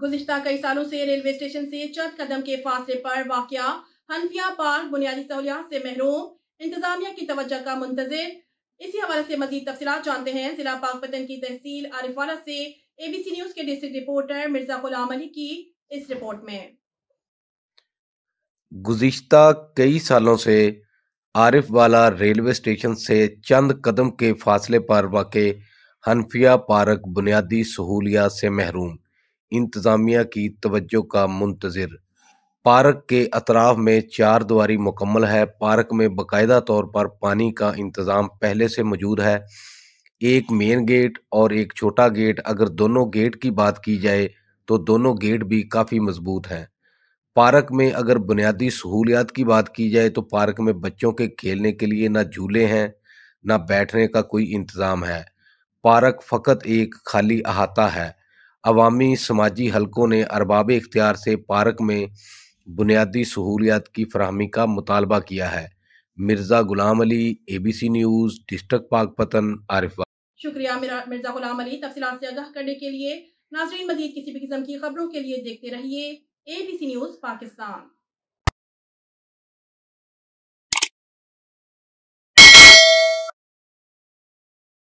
गुजशत कई सालों से रेलवे स्टेशन से चंद कदम के फासले पर वाक़ हनफिया पार्क बुनियादी सहूलियात से महरूम इंतजामिया की तवज्जा का मुंतजर इसी हवाले से मजीद तफसी जानते हैं जिला पाकपतन की तहसील आरिफवाला से ए बी सी न्यूज के डिस्ट्रिक्ट रिपोर्टर मिर्जा गुलाम अली की इस रिपोर्ट में गुजशत कई सालों से आरिफ वाला रेलवे स्टेशन से चंद कदम के फासले पर वाक़ हनफिया पार्क बुनियादी सहूलियात से महरूम इंतजामिया की तवज्जो का मुंतजर पार्क के अतराफ में चार दीवारी मुकम्मल है पार्क में बाकायदा तौर पर पानी का इंतज़ाम पहले से मौजूद है एक मेन गेट और एक छोटा गेट अगर दोनों गेट की बात की जाए तो दोनों गेट भी काफ़ी मजबूत हैं पार्क में अगर बुनियादी सहूलियात की बात की जाए तो पार्क में बच्चों के खेलने के लिए ना झूले हैं ना बैठने का कोई इंतज़ाम है पार्क फ़कत एक खाली अहाता है अवामी समाजी हलकों ने अरबाब इख्तियार से पार्क में बुनियादी सहूलियात की फरहमी का मुतालबा किया है Mirza Ghulam Ali A B C news district Pakpattan Arifa शुक्रिया मिर्ज़ा गुलाम अली तफसीत से आगाह करने के लिए नाजरीन मजीद किसी भी किस्म की खबरों के लिए देखते रहिए A B C news Pakistan